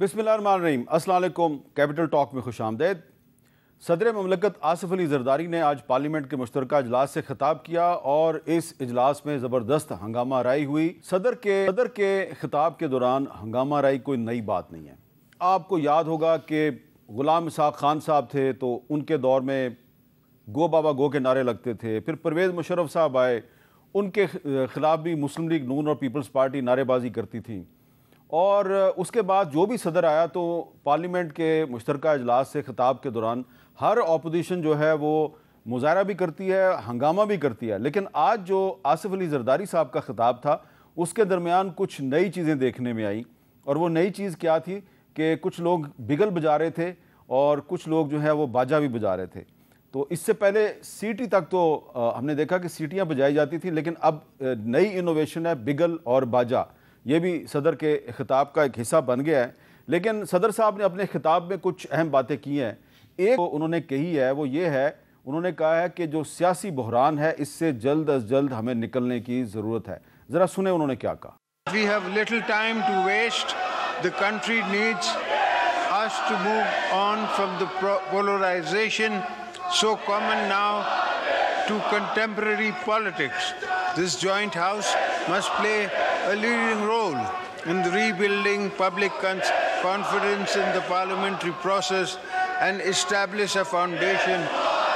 बिसमीम असल capital talk में खुश आमदेद सदर ममलकत आसफ अली जरदारी ने आज पार्लियामेंट के मुश्तर अजलास से खिताब किया और इस अजलास में ज़बरदस्त हंगामा राय हुई सदर के सदर के खिताब के दौरान हंगामा राय कोई नई बात नहीं है आपको याद होगा कि ग़ुलाम इसाक खान साहब थे तो उनके दौर में गो बाबा गो के नारे लगते थे फिर परवेज़ मुशरफ साहब आए उनके ख़िलाफ़ भी मुस्लिम लीग नून और पीपल्स पार्टी नारेबाजी करती थी और उसके बाद जो भी सदर आया तो पार्लियामेंट के मुश्तर अजलास से खिताब के दौरान हर अपोजिशन जो है वो मुजाहरा भी करती है हंगामा भी करती है लेकिन आज जो आसिफ अली जरदारी साहब का खिताब था उसके दरमियान कुछ नई चीज़ें देखने में आई और वो नई चीज़ क्या थी कि कुछ लोग बिगल बजा रहे थे और कुछ लोग जो है वो बाजा भी बजा रहे थे तो इससे पहले सीटी तक तो हमने देखा कि सीटियाँ बजाई जाती थी लेकिन अब नई इनोवेशन है बिगल और बाजा ये भी सदर के खिताब का एक हिस्सा बन गया है लेकिन सदर साहब ने अपने खिताब में कुछ अहम बातें की हैं एक तो उन्होंने कही है वो ये है उन्होंने कहा है कि जो सियासी बहरान है इससे जल्द अज जल्द हमें निकलने की ज़रूरत है ज़रा सुने उन्होंने क्या कहा we have little time to waste the country needs us to move on from the polarisation so common now to contemporary politics this joint house must play a leading role in the rebuilding public confidence in the parliamentary process and establish a foundation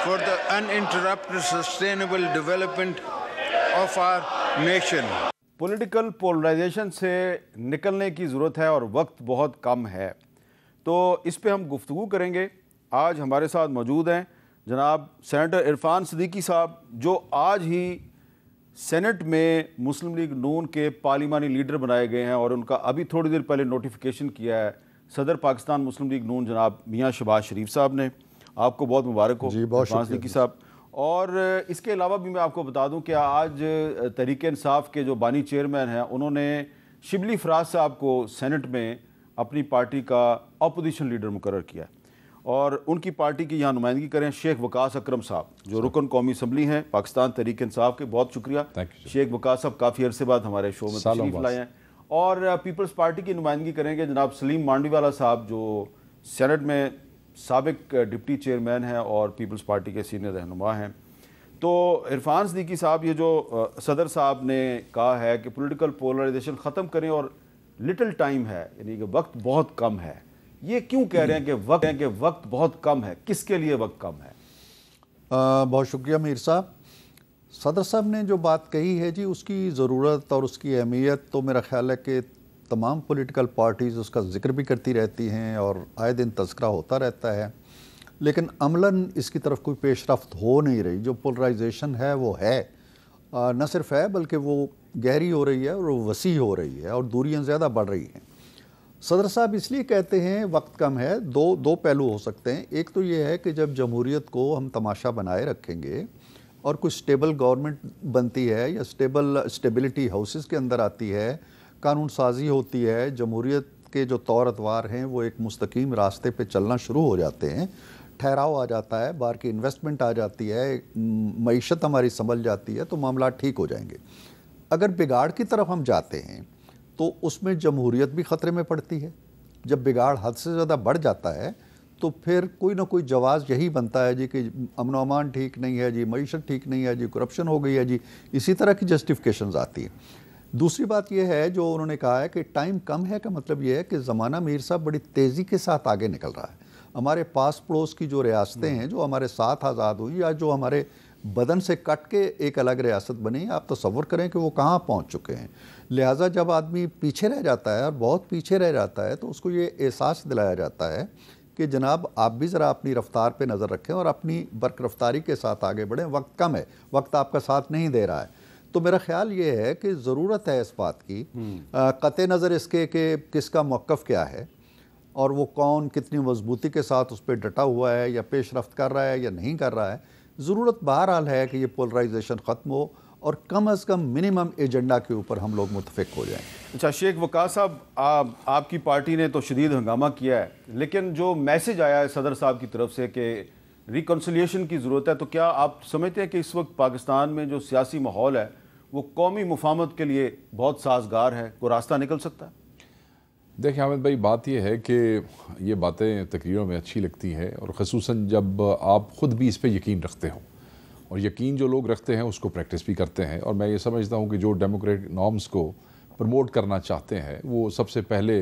for the uninterrupted sustainable development of our nation. political polarization se nikalne ki zarurat hai aur waqt bahut kam hai to is pe hum गुफ्तु karenge aaj hamare sath maujood hain janab senator irfan Siddiqui sahab jo aaj hi senate में Muslim league नून के पार्लिमानी leader बनाए गए हैं और उनका अभी थोड़ी देर पहले नोटिफिकेशन किया है सदर पाकिस्तान मुस्लिम लीग नून जनाब मियाँ शबाज शरीफ साहब ने आपको बहुत मुबारक हो जी बहुत साहब और इसके अलावा भी मैं आपको बता दूं कि आज तहरीक इंसाफ के जो बानी चेयरमैन हैं उन्होंने शिबली फराज साहब को सेनेट में अपनी पार्टी का अपोजिशन लीडर मुकर किया है और उनकी पार्टी की यहाँ नुमाइंदगी करें शेख वकास अक्रम साहब जो रुकन कौमी असम्बली हैं पाकिस्तान तरीक इंसाफ के बहुत शुक्रिया शेख वकास साहब काफ़ी अरसे बाद हमारे शो में तशरीफ लाए हैं और पीपल्स पार्टी की नुमाइंदगी करेंगे जनाब सलीम मांडीवाला साहब जो सेनेट में सबक डिप्टी चेयरमैन हैं और पीपल्स पार्टी के सीनियर रहनुमा हैं तो इरफान सदीकी साहब ये जो सदर साहब ने कहा है कि पोलिटिकल पोलराइजेशन ख़त्म करें और लिटल टाइम है यानी कि वक्त बहुत कम है ये क्यों कह रहे हैं कि वक्त कि वक्त बहुत कम है किसके लिए वक्त कम है आ, बहुत शुक्रिया मीर साहब सदर साहब ने जो बात कही है जी उसकी ज़रूरत और उसकी अहमियत तो मेरा ख्याल है कि तमाम पॉलिटिकल पार्टीज़ उसका जिक्र भी करती रहती हैं और आए दिन तस्करा होता रहता है लेकिन अमला इसकी तरफ कोई पेशरफ हो नहीं रही जो पोलराइजेशन है वो है न सिर्फ है बल्कि वो गहरी हो रही है और वसी हो रही है और दूरियाँ ज़्यादा बढ़ रही हैं सदर साहब इसलिए कहते हैं वक्त कम है दो दो पहलू हो सकते हैं एक तो ये है कि जब जमहूरीत को हम तमाशा बनाए रखेंगे और कुछ स्टेबल गवर्नमेंट बनती है या स्टेबल स्टेबिलिटी हाउसेस के अंदर आती है कानून साजी होती है जमहूरीत के जो तौर अतवार हैं वो एक मुस्तकीम रास्ते पे चलना शुरू हो जाते हैं ठहराव आ जाता है बाहर की इन्वेस्टमेंट आ जाती है मीशत हमारी संभल जाती है तो मामला ठीक हो जाएंगे अगर बिगाड़ की तरफ हम जाते हैं तो उसमें जमहूरियत भी खतरे में पड़ती है जब बिगाड़ हद से ज़्यादा बढ़ जाता है तो फिर कोई ना कोई जवाब यही बनता है जी कि अमन अमान ठीक नहीं है जी मीशत ठीक नहीं है जी करप्शन हो गई है जी इसी तरह की जस्टिफिकेशन आती हैं दूसरी बात यह है जो उन्होंने कहा है कि टाइम कम है का मतलब यह है कि ज़माना मीर साहब बड़ी तेज़ी के साथ आगे निकल रहा है हमारे पास पड़ोस की जो रियासतें हैं जो हमारे साथ आज़ाद हुई या जो हमारे बदन से कट के एक अलग रियासत बनी आप तस्वुर करें कि वो कहाँ पहुँच चुके हैं लिहाजा जब आदमी पीछे रह जाता है और बहुत पीछे रह जाता है तो उसको ये एहसास दिलाया जाता है कि जनाब आप भी ज़रा अपनी रफ़्तार पे नज़र रखें और अपनी बर्क रफ्तारी के साथ आगे बढ़ें वक्त कम है वक्त आपका साथ नहीं दे रहा है तो मेरा ख्याल ये है कि ज़रूरत है इस बात की हम्म। कत नज़र इसके कि किसका मौक़ क्या है और वो कौन कितनी मजबूती के साथ उस पर डटा हुआ है या पेश रफ्त कर रहा है या नहीं कर रहा है ज़रूरत बहरहाल है कि ये पोलराइजेशन ख़त्म हो और कम अज़ कम मिनिमम एजेंडा के ऊपर हम लोग मुतफिक हो जाएँ अच्छा शेख वकास साहब आप आपकी पार्टी ने तो शदीद हंगामा किया है लेकिन जो मैसेज आया है सदर साहब की तरफ से कि रिकनसलीशन की ज़रूरत है तो क्या आप समझते हैं कि इस वक्त पाकिस्तान में जो सियासी माहौल है वो कौमी मुफामत के लिए बहुत साजगार है वो रास्ता निकल सकता है देखिए हामिद भाई बात यह है कि ये बातें तकरीरों में अच्छी लगती हैं और खसूस जब आप ख़ुद भी इस पर यकीन रखते हो और यकीन जो लोग रखते हैं उसको प्रैक्टिस भी करते हैं और मैं ये समझता हूँ कि जो डेमोक्रेटिक नॉर्म्स को प्रमोट करना चाहते हैं वो सबसे पहले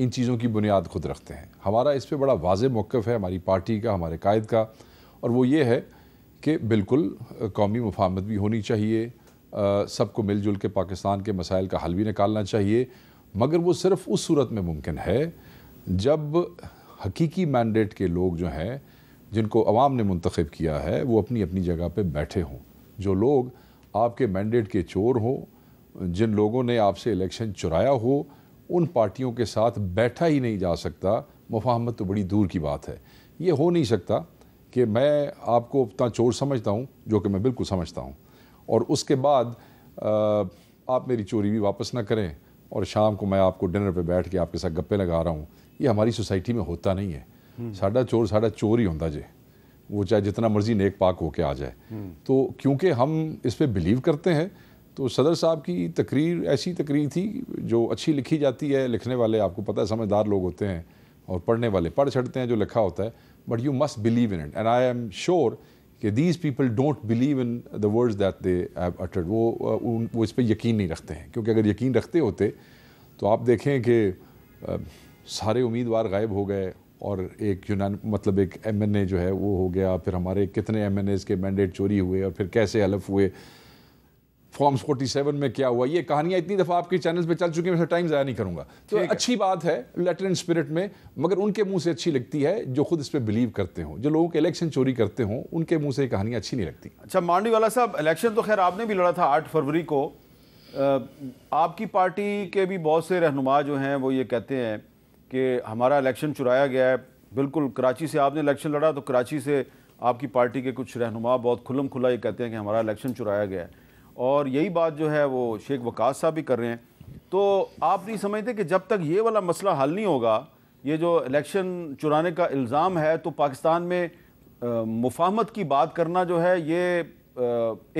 इन चीज़ों की बुनियाद खुद रखते हैं हमारा इस पर बड़ा वाज मौक़ है हमारी पार्टी का हमारे कायद का और वो ये है कि बिल्कुल कौमी मुफाहमत भी होनी चाहिए सबको मिलजुल के पाकिस्तान के मसाइल का हल भी निकालना चाहिए मगर वो सिर्फ उस सूरत में मुमकिन है जब हकीकी मैंडेट के लोग जो हैं जिनको अवाम ने मंतखब किया है वो अपनी अपनी जगह पर बैठे हों जो लोग आपके मैंडेट के चोर हों जिन लोगों ने आपसे इलेक्शन चुराया हो उन पार्टियों के साथ बैठा ही नहीं जा सकता मुफाहमत तो बड़ी दूर की बात है ये हो नहीं सकता कि मैं आपको उतना चोर समझता हूँ जो कि मैं बिल्कुल समझता हूँ और उसके बाद आ, आप मेरी चोरी भी वापस ना करें और शाम को मैं आपको डिनर पे बैठ के आपके साथ गप्पे लगा रहा हूँ ये हमारी सोसाइटी में होता नहीं है साडा चोर साडा चोर ही होता जे वो चाहे जितना मर्जी नेक पाक होके आ जाए तो क्योंकि हम इस पर बिलीव करते हैं तो सदर साहब की तकरीर ऐसी तकरीर थी जो अच्छी लिखी जाती है लिखने वाले आपको पता है समझदार लोग होते हैं और पढ़ने वाले पढ़ चढ़ते हैं जो लिखा होता है but you must believe in it and I am sure कि these people don't believe in the words that they have uttered वो उन वो इस पर यकीन नहीं रखते हैं क्योंकि अगर यकीन रखते होते तो आप देखें कि सारे उम्मीदवार गायब हो गए और एक यूनान मतलब एक एम एन ए जो है वो हो गया फिर हमारे कितने एम एन एज़ के मैंडेट चोरी हुए और फिर कैसे हलफ हुए फॉर्म्स 47 में क्या हुआ ये कहानियाँ इतनी दफ़ा आपके चैनल पे चल चुकी हैं मैं टाइम ज़ाया नहीं करूँगा तो अच्छी बात है लेटर एंड स्पिरिट में मगर उनके मुंह से अच्छी लगती है जो खुद इस पर बिलीव करते हों जो लोगों के इलेक्शन चोरी करते हों उनके मुंह से कहानियाँ अच्छी नहीं लगती अच्छा मांडी वाला साहब इलेक्शन तो खैर आपने भी लड़ा था आठ फरवरी को आपकी पार्टी के भी बहुत से रहनुमा जो हैं वो ये कहते हैं कि हमारा इलेक्शन चुराया गया है बिल्कुल कराची से आपने इलेक्शन लड़ा तो कराची से आपकी पार्टी के कुछ रहनुमा बहुत खुलम खुला ये कहते हैं कि हमारा इलेक्शन चुराया गया है और यही बात जो है वो शेख वकास साहब भी कर रहे हैं तो आप नहीं समझते कि जब तक ये वाला मसला हल नहीं होगा ये जो इलेक्शन चुराने का इल्ज़ाम है तो पाकिस्तान में मुफाहमत की बात करना जो है ये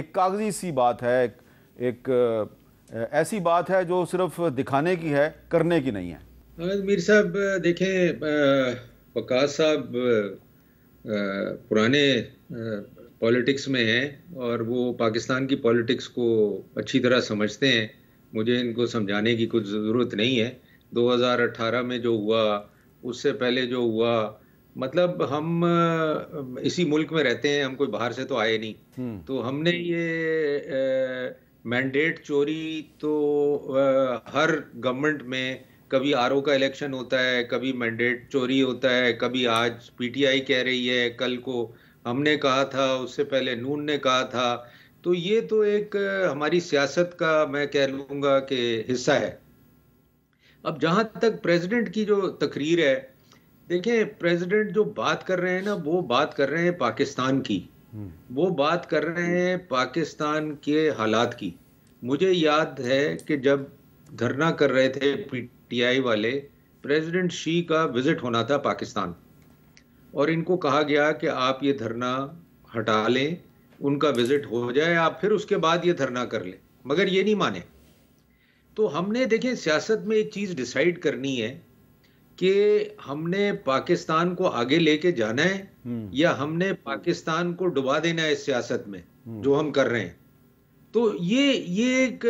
एक कागजी सी बात है एक, एक ऐसी बात है जो सिर्फ दिखाने की है करने की नहीं है मीर साहब देखें वकास साहब पुराने पॉलिटिक्स में हैं और वो पाकिस्तान की पॉलिटिक्स को अच्छी तरह समझते हैं मुझे इनको समझाने की कुछ ज़रूरत नहीं है 2018 में जो हुआ उससे पहले जो हुआ मतलब हम इसी मुल्क में रहते हैं हम कोई बाहर से तो आए नहीं हम्म। तो हमने ये मैंडेट चोरी तो आ, हर गवर्नमेंट में कभी आर का इलेक्शन होता है कभी मैंडेट चोरी होता है कभी आज पीटीआई कह रही है कल को हमने कहा था उससे पहले नून ने कहा था तो ये तो एक हमारी सियासत का मैं कह लूँगा कि हिस्सा है अब जहाँ तक प्रेसिडेंट की जो तकरीर है देखें प्रेसिडेंट जो बात कर रहे हैं ना वो बात कर रहे हैं पाकिस्तान की हम्म। वो बात कर रहे हैं पाकिस्तान के हालात की मुझे याद है कि जब धरना कर रहे थे पीटीआई वाले प्रेसिडेंट शी का विजिट होना था पाकिस्तान और इनको कहा गया कि आप ये धरना हटा लें उनका विजिट हो जाए आप फिर उसके बाद ये धरना कर लें मगर ये नहीं माने तो हमने देखें सियासत में एक चीज़ डिसाइड करनी है कि हमने पाकिस्तान को आगे लेके जाना है हम्म। या हमने पाकिस्तान को डुबा देना है इस सियासत में हम्म। जो हम कर रहे हैं तो ये ये एक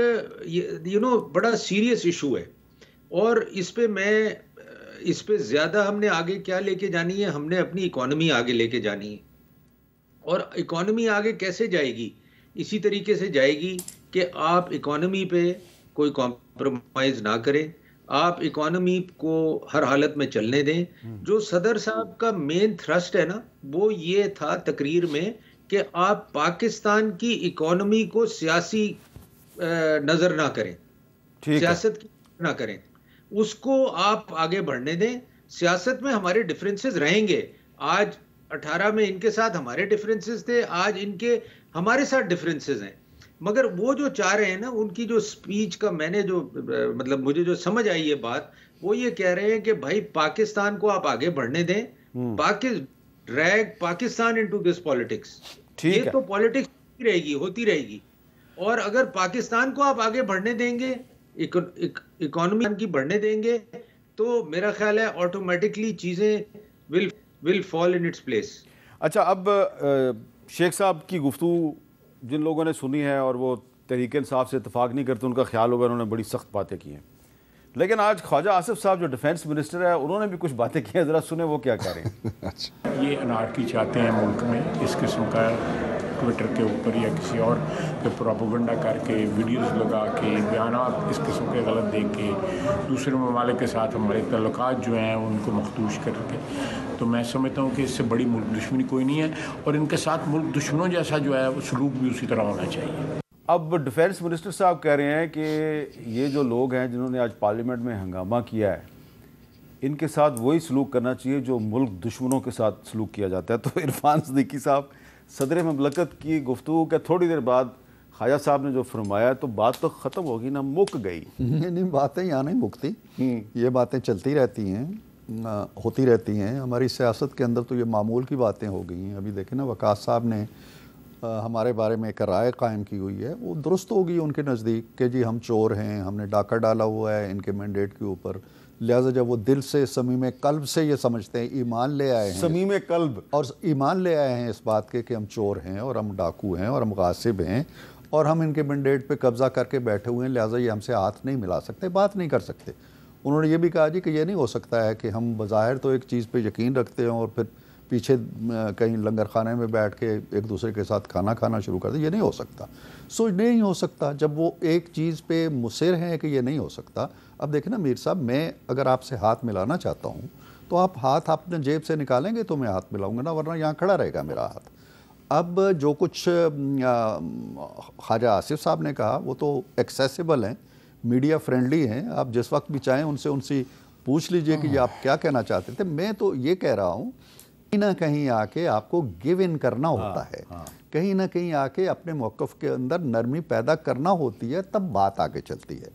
यू नो बड़ा सीरियस इशू है और इस पे मैं इस पे ज्यादा हमने आगे क्या लेके जानी है हमने अपनी इकोनॉमी आगे लेके जानी है और इकोनॉमी आगे कैसे जाएगी इसी तरीके से जाएगी कि आप इकोनॉमी पे कोई कॉम्प्रोमाइज ना करें आप इकोनॉमी को हर हालत में चलने दें हम्म। जो सदर साहब का मेन थ्रस्ट है ना वो ये था तकरीर में कि आप पाकिस्तान की इकोनॉमी को सियासी नज़र ना करें सियासत की ना करें उसको आप आगे बढ़ने दें सियासत में हमारे डिफरेंसेस रहेंगे आज 18 में इनके साथ हमारे डिफरेंसेस थे आज इनके हमारे साथ डिफरेंसेस हैं मगर वो जो चाह रहे हैं ना उनकी जो स्पीच का मैंने जो मतलब मुझे जो समझ आई है बात वो ये कह रहे हैं कि भाई पाकिस्तान को आप आगे बढ़ने दें hmm. Pakistan drag Pakistan into this politics ये तो पॉलिटिक्स रहेगी होती रहेगी और अगर पाकिस्तान को आप आगे बढ़ने देंगे इकोनॉमी की बढ़ने देंगे तो मेरा ख्याल है ऑटोमेटिकली चीज़ें will will fall in its place अच्छा अब शेख साहब की गुफ्तु जिन लोगों ने सुनी है और वो तहरीक साहब से इतफाक़ नहीं करते उनका ख्याल होगा उन्होंने बड़ी सख्त बातें की हैं लेकिन आज ख्वाजा आसिफ साहब जो डिफेंस मिनिस्टर है उन्होंने भी कुछ बातें की हैं ज़रा सुने वो क्या कह रहे हैं अच्छा ये अनाट की चाहते हैं मुल्क में इस किस्म का ट्विटर के ऊपर या किसी और पे प्रोपोगंडा करके वीडियोस लगा के बयान इस किस्म के गलत दे के दूसरे ममालिक के साथ हमारे तल्लक जो हैं उनको मखदूश करके तो मैं समझता हूँ कि इससे बड़ी मुल्क दुश्मनी कोई नहीं है और इनके साथ मुल्क दुश्मनों जैसा जो है वो सलूक भी उसी तरह होना चाहिए अब डिफेंस मिनिस्टर साहब कह रहे हैं कि ये जो लोग हैं जिन्होंने आज पार्लियामेंट में हंगामा किया है इनके साथ वही सलूक करना चाहिए जो मुल्क दुश्मनों के साथ सलूक किया जाता है तो इरफान सदीकी साहब सदर ममलकत की गुफ्तु के थोड़ी देर बाद ख्वाजा साहब ने जो फरमाया तो बात तो ख़त्म होगी ना मुक गई नहीं नहीं बातें यहाँ नहीं मुकती हम्म। ये बातें चलती रहती हैं होती रहती हैं हमारी सियासत के अंदर तो ये मामूल की बातें हो गई हैं अभी देखें ना वकास साहब ने आ, हमारे बारे में एक राय कायम की हुई है वो दुरुस्त होगी उनके नज़दीक कि जी हम चोर हैं हमने डाका डाला हुआ है इनके मैंडेट के ऊपर लिहाजा जब वो दिल से समीम कल्ब से ये समझते हैं ईमान ले आए हैं समीम कल्ब और ईमान ले आए हैं इस बात के कि हम चोर हैं और हम डाकू हैं और हम गासिब हैं और हम इनके मंडेट पे कब्ज़ा करके बैठे हुए हैं लिहाजा ये हमसे हाथ नहीं मिला सकते बात नहीं कर सकते उन्होंने ये भी कहा जी कि यह नहीं हो सकता है कि हम बाहर तो एक चीज़ पर यकीन रखते हैं और फिर पीछे कहीं लंगर खाने में बैठ के एक दूसरे के साथ खाना खाना शुरू कर दें ये नहीं हो सकता सो नहीं हो सकता जब वो एक चीज़ पे मुसर हैं कि ये नहीं हो सकता अब देखें ना मीर साहब मैं अगर आपसे हाथ मिलाना चाहता हूँ तो आप हाथ अपने जेब से निकालेंगे तो मैं हाथ मिलाऊंगा ना वरना यहाँ खड़ा रहेगा मेरा हाथ अब जो कुछ ख्वाजा आसिफ साहब ने कहा वो तो एक्सेसिबल हैं मीडिया फ्रेंडली हैं आप जिस वक्त भी चाहें उनसे उनसे पूछ लीजिए कि आप क्या कहना चाहते थे मैं तो ये कह रहा हूँ कहीं ना कहीं आके आपको गिव इन करना हाँ, होता है हाँ। कहीं ना कहीं आके अपने मौक़ के अंदर नरमी पैदा करना होती है तब बात आगे चलती है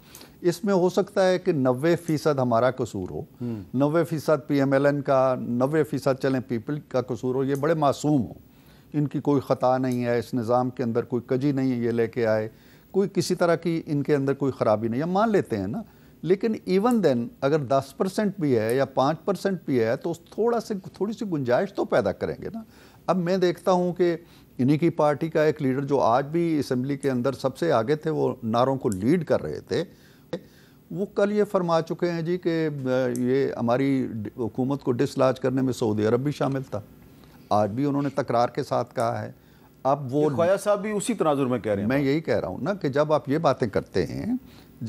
इसमें हो सकता है कि नबे फ़ीसद हमारा कसूर हो हम्म। नबे फ़ीसद पी एम एल एन का नबे फ़ीसद चलें पीपल का कसूर हो ये बड़े मासूम हो इनकी कोई ख़ता नहीं है इस निज़ाम के अंदर कोई कजी नहीं है ये लेके आए कोई किसी तरह की इनके अंदर कोई ख़राबी नहीं है मान लेते हैं ना लेकिन इवन देन अगर 10 परसेंट भी है या 5 परसेंट भी है तो थोड़ा से थोड़ी सी गुंजाइश तो पैदा करेंगे ना अब मैं देखता हूँ कि इन्हीं की पार्टी का एक लीडर जो आज भी असम्बली के अंदर सबसे आगे थे वो नारों को लीड कर रहे थे वो कल ये फरमा चुके हैं जी कि ये हमारी हुकूमत को डिसलाज करने में सऊदी अरब भी शामिल था आज भी उन्होंने तकरार के साथ कहा है अब वो ख्वाजा साहब भी उसी तनाजुर में कह रहे हैं मैं यही कह रहा हूँ ना कि जब आप ये बातें करते हैं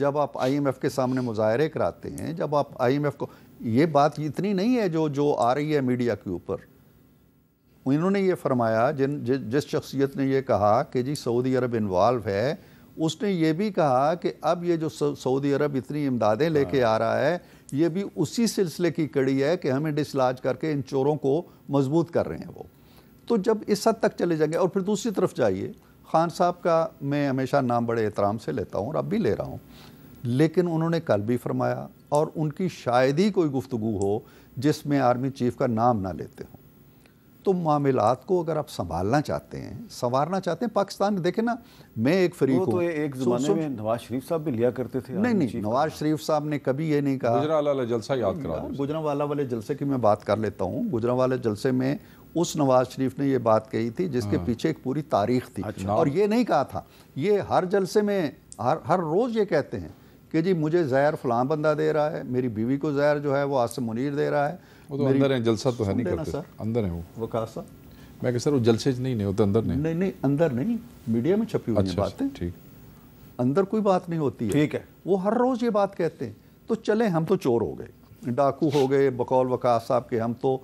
जब आप आईएमएफ के सामने मुजाहरे कराते हैं जब आप आईएमएफ को ये बात इतनी नहीं है जो जो आ रही है मीडिया के ऊपर इन्होंने ये फरमाया जिन जि, जिस शख्सियत ने ये कहा कि जी सऊदी अरब इन्वॉल्व है उसने ये भी कहा कि अब ये जो सऊदी अरब इतनी इमदादें हाँ। लेके आ रहा है ये भी उसी सिलसिले की कड़ी है कि हमें डिसलाज करके इन चोरों को मजबूत कर रहे हैं वो तो जब इस हद तक चले जाएंगे और फिर दूसरी तरफ जाइए खान साहब का मैं हमेशा नाम बड़े एहतराम से लेता हूँ और अब भी ले रहा हूँ लेकिन उन्होंने कल भी फरमाया और उनकी शायद ही कोई गुफ्तु हो जिसमें आर्मी चीफ़ का नाम ना लेते हों तो मामलात को अगर आप संभालना चाहते हैं संवारना चाहते हैं पाकिस्तान देखे ना मैं एक फ्री तो एक जमाने सुन, में नवाज शरीफ साहब भी लिया करते थे नहीं नहीं नवाज शरीफ साहब ने कभी ये नहीं कहा गुजरा वाला जलसा याद करा गुजरा वाला वाले जलसे की मैं बात कर लेता हूँ गुजरा वाले जलसे में उस नवाज शरीफ ने ये बात कही थी जिसके हाँ। पीछे एक पूरी तारीख थी अच्छा। और ये नहीं कहा था ये हर जलसे में हर हर रोज़ ये कहते हैं कि जी मुझे जहर फलां बंदा दे रहा है मेरी बीवी को जहर जो है वो आसम मुनीर दे रहा है वो तो अंदर है जलसा तो है नहीं करते अंदर है वो वकार मैं सर वो जलसे नहीं नहीं होता अंदर नहीं नहीं नहीं अंदर नहीं मीडिया में छपी हुई अच्छा, बातें ठीक अंदर कोई बात नहीं होती है ठीक है वो हर रोज़ ये बात कहते हैं तो चले हम तो चोर हो गए डाकू हो गए बकौल वकास साहब के हम तो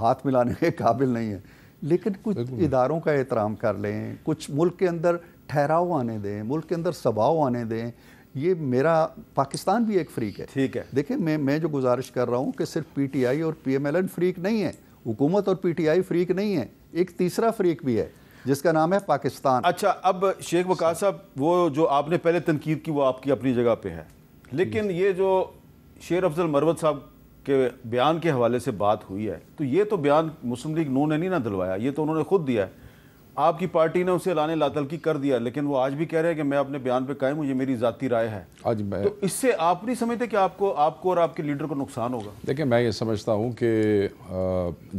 हाथ मिलाने के काबिल नहीं है लेकिन कुछ इदारों का एहतराम कर लें कुछ मुल्क के अंदर ठहराव आने दें मुल्क के अंदर सबाव आने दें ये मेरा पाकिस्तान भी एक फ्रीक है ठीक है देखिए मैं मैं जो गुजारिश कर रहा हूँ कि सिर्फ पीटीआई और पीएमएलएन फ्रीक नहीं है हुकूमत और पीटीआई फ्रीक नहीं है एक तीसरा फ्रीक भी है जिसका नाम है पाकिस्तान अच्छा अब शेख वकार साहब वो जो आपने पहले तनकीद की वो आपकी अपनी जगह पर है लेकिन ये जो शेर अफजल मरवत साहब के बयान के हवाले से बात हुई है तो ये तो बयान मुस्लिम लीग नू ने नहीं ना दिलवाया ये तो उन्होंने खुद दिया है आपकी पार्टी ने उसे लाने लातल की कर दिया लेकिन वो आज भी कह रहे हैं कि मैं अपने बयान पे कायम हूँ ये मेरी जाती राय है आज मैं तो इससे आप नहीं समझते कि आपको आपको और आपके लीडर को नुकसान होगा देखिए मैं ये समझता हूँ कि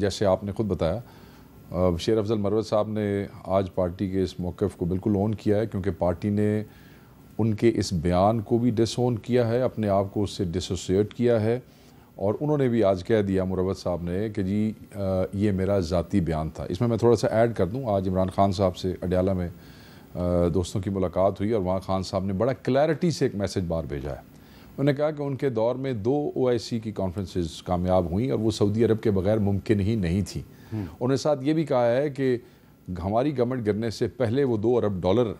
जैसे आपने खुद बताया शेर अफजल मरवत साहब ने आज पार्टी के इस मौक़ को बिल्कुल ऑन किया है क्योंकि पार्टी ने उनके इस बयान को भी डिसऑन किया है अपने आप को उससे डिसोसिएट किया है और उन्होंने भी आज कह दिया मुरवत साहब ने कि जी आ, ये मेरा ज़ाती बयान था इसमें मैं थोड़ा सा ऐड कर दूँ आज इमरान खान साहब से अडयाला में आ, दोस्तों की मुलाकात हुई और वहाँ खान साहब ने बड़ा क्लैरिटी से एक मैसेज बार भेजा है उन्होंने कहा कि उनके दौर में दो ओ की कॉन्फ्रेंसेज कामयाब हुई और वो सऊदी अरब के बगैर मुमकिन ही नहीं थी हम्म। उन्होंने साथ ये भी कहा है कि हमारी गवर्नमेंट गिरने से पहले वो दो अरब डॉलर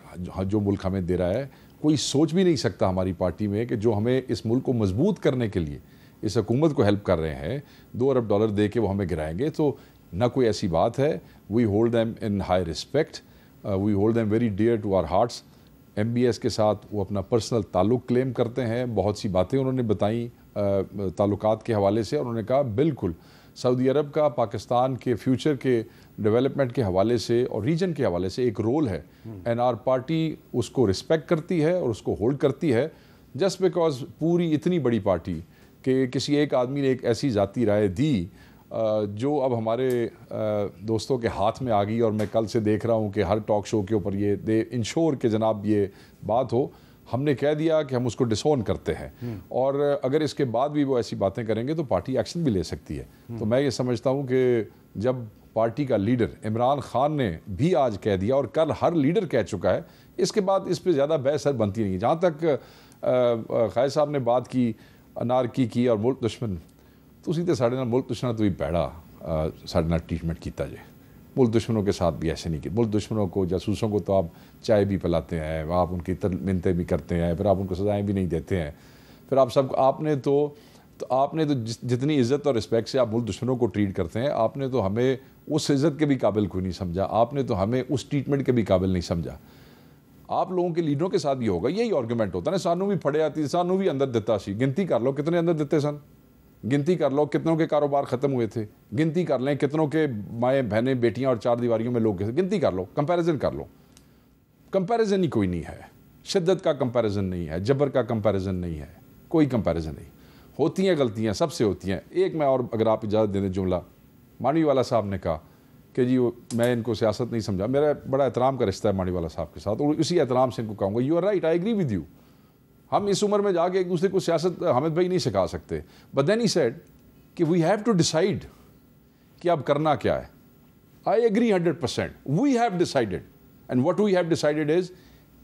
जो मुल्क हमें दे रहा है कोई सोच भी नहीं सकता हमारी पार्टी में कि जो हमें इस मुल्क को मजबूत करने के लिए इस हकूमत को हेल्प कर रहे हैं दो अरब डॉलर दे के वो हमें गिराएंगे तो ना कोई ऐसी बात है we hold them in high respect we hold them very dear to our hearts एम के साथ वो अपना पर्सनल ताल्लुक क्लेम करते हैं बहुत सी बातें उन्होंने बताई uh, ताल्लुकात के हवाले से और उन्होंने कहा बिल्कुल सऊदी अरब का पाकिस्तान के फ्यूचर के डेवलपमेंट के हवाले से और रीजन के हवाले से एक रोल है एन आर पार्टी उसको रिस्पेक्ट करती है और उसको होल्ड करती है जस्ट बिकॉज पूरी इतनी बड़ी पार्टी कि किसी एक आदमी ने एक ऐसी ज़ाती राय दी जो अब हमारे दोस्तों के हाथ में आ गई और मैं कल से देख रहा हूँ कि हर टॉक शो के ऊपर ये दे इंश्योर के जनाब ये बात हो हमने कह दिया कि हम उसको डिसोन करते हैं हम्म। और अगर इसके बाद भी वो ऐसी बातें करेंगे तो पार्टी एक्शन भी ले सकती है हम्म। तो मैं ये समझता हूँ कि जब पार्टी का लीडर इमरान खान ने भी आज कह दिया और कल हर लीडर कह चुका है इसके बाद इस पर ज़्यादा बहसर बनती नहीं है जहाँ तक खैर साहब ने बात की अनारकी की और मुल्क दुश्मन ਤੁਸੀਂ तो साढ़े मुल्क दुश्मन तो भी ਵੀ साढ़े ਸਾਡੇ ट्रीटमेंट किया जाए मुल्क दुश्मनों के साथ भी ऐसे नहीं किया मुल्क दुश्मनों को जासूसों को तो आप चाय भी पिलाते हैं आप उनकी मिनतें भी करते हैं फिर आप उनको सजाएं भी नहीं देते हैं फिर आप सब आपने तो तो आपने तो जितनी इज़्ज़त और रिस्पेक्ट से आप मुल्क दुश्मनों को ट्रीट करते हैं आपने तो हमें उस इज़्ज़त के भी काबिल को नहीं समझा आपने तो हमें उस ट्रीटमेंट के भी काबिल नहीं समझा आप लोगों के लीडरों के साथ भी होगा यही आर्ग्यूमेंट होता ना सानू भी फड़े आती सानू भी अंदर दिता सी गिनती कर लो कितने अंदर दिते सन गिनती कर लो कितनों के कारोबार ख़त्म हुए थे गिनती कर लें कितनों के माएँ बहनें बेटियाँ और चार दीवारियों में लोग गिनती कर लो कंपैरिजन कर लो कंपैरिजन ही कोई नहीं है शिद्दत का कंपैरिजन नहीं है जबर का कंपैरिजन नहीं है कोई कंपैरिजन नहीं होती हैं गलतियाँ सबसे होती हैं एक मैं और अगर आप इजाज़त दें जुमला मानवी वाला साहब ने कहा कि जी मैं इनको सियासत नहीं समझा मेरा बड़ा एहतराम का रिश्ता है माड़ीवाला साहब के साथ और इसी एहतराम से इनको कहूँगा you are right I agree with you हम इस उम्र में जाके एक दूसरे को सियासत हमिद भाई नहीं सिखा सकते बट देन ही सेड कि वी हैव टू डिसाइड कि अब करना क्या है I agree hundred percent we have decided and what we have decided is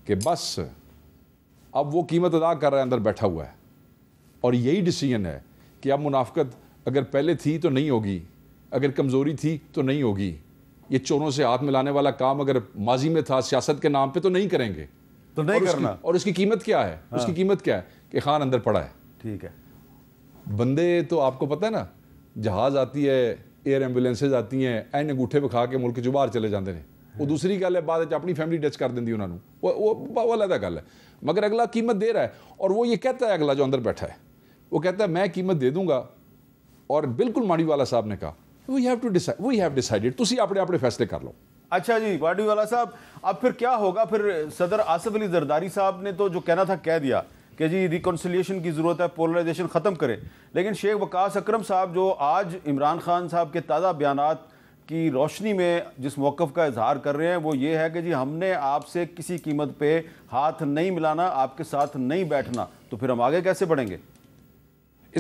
कि बस अब वो कीमत अदा कर रहा है अंदर बैठा हुआ है और यही डिसीजन है कि अब मुनाफ्त अगर पहले थी तो नहीं होगी अगर कमज़ोरी थी तो नहीं होगी ये चोरों से हाथ मिलाने वाला काम अगर माजी में था सियासत के नाम पे तो नहीं करेंगे तो नहीं और करना उसकी, और उसकी कीमत क्या है हाँ। उसकी कीमत क्या है कि खान अंदर पड़ा है ठीक है बंदे तो आपको पता है ना जहाज़ आती है एयर एम्बुलेंसेज आती हैं एन अंगूठे पर खा के मुल्क जो बाहर चले जाते हैं वो हाँ। दूसरी गल है बाद अपनी फैमिली टच कर देंगी उन्होंने वो वो ਉਹ ਅਲੱਗਾ ਗੱਲ ਹੈ ਮਗਰ ਅਗਲਾ ਕੀਮਤ ਦੇ ਰਹਾ ਹੈ ਔਰ ਉਹ ਇਹ ਕਹਤਾ ਹੈ ਅਗਲਾ ਜੋ ਅੰਦਰ ਬੈਠਾ वो कहता है मैं कीमत दे दूंगा और बिल्कुल माड़ी वाला साहब ने कहा we have to decide we have decided ਤੁਸੀਂ अपने अपने फैसले कर लो अच्छा जी वाडी वाला साहब अब फिर क्या होगा फिर सदर आसिफ अली जरदारी साहब ने तो जो कहना था कह दिया कि जी रिकॉन्सिलियेशन की ज़रूरत है पोलराइजेशन ख़त्म करें लेकिन शेख वकास अक्रम साहब जो आज इमरान खान साहब के ताज़ा बयान की रोशनी में जिस मौक़ का इजहार कर रहे हैं वो ये है कि जी हमने आपसे किसी कीमत पे हाथ नहीं मिलाना आपके साथ नहीं बैठना तो फिर हम आगे कैसे बढ़ेंगे